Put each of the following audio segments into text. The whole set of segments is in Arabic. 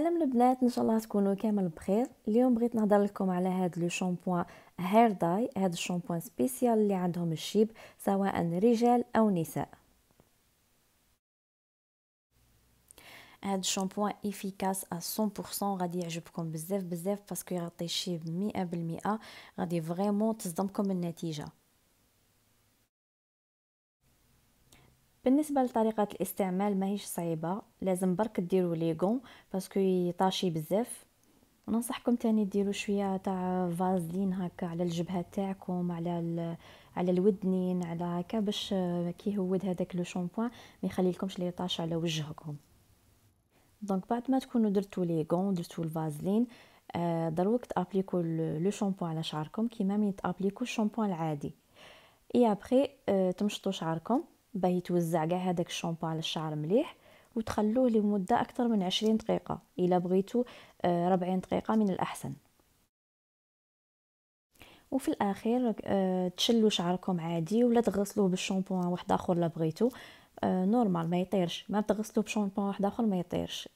سلام البنات ان شاء الله تكونوا كامل بخير اليوم بغيت نهضر لكم على هاد لو شامبوان هير داي هاد الشامبوان سبيسيال اللي عندهم الشيب سواء رجال او نساء هاد الشامبوان افيكاس 100% غادي يعجبكم بزاف بزاف باسكو يغطي الشيب 100% غادي فريمون تصدمكم النتيجه بالنسبه لطريقه الاستعمال ماهيش صعيبه لازم برك ديروا ليغون باسكو يطاشي بزاف وننصحكم تاني ديروا شويه تاع فازلين هكا على الجبهه تاعكم على ال... على الودنين على هكا باش كي يهود هذاك لو شامبوان ما يخليلكمش لي طاش على وجهكم دونك بعد ما تكونوا درتو لي غون درتو الفازلين آه دروك تابليكو لو شامبوان على شعركم كيما مين تابليكو الشامبوان العادي اي ابري آه تمشطوا شعركم باهي توزع كاع هذاك الشامبو على الشعر مليح وتخلوه لمده اكثر من عشرين دقيقه الا بغيتو آه، ربعين دقيقه من الاحسن وفي الاخير آه، تشلوا شعركم عادي ولا تغسلوه بالشامبو واحد اخر لا بغيتو آه، نورمال ما يطيرش ما تغسلوه بشامبو واحد اخر ما يطيرش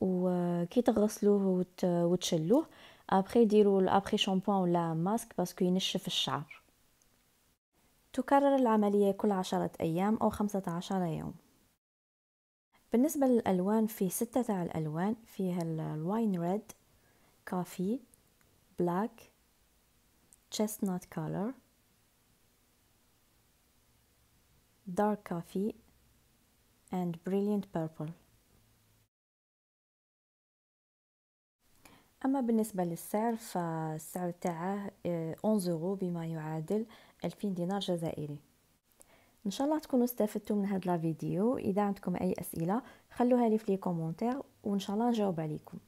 وكي تغسلوه وتشلوه ابخي ديروا ابخي شامبو ولا ماسك باسكو ينشف الشعر تكرر العملية كل عشرة أيام أو خمسة عشر يوم بالنسبة للألوان في ستة تاع الألوان فيها الواين ريد كافي بلاك chestnut color dark coffee and brilliant purple اما بالنسبه للسعر فالسعر تاعه 11 آه، يورو بما يعادل 2000 دينار جزائري ان شاء الله تكونوا استفدتوا من هاد الفيديو اذا عندكم اي اسئله خلوها لي في لي كومونتير وان شاء الله نجاوب عليكم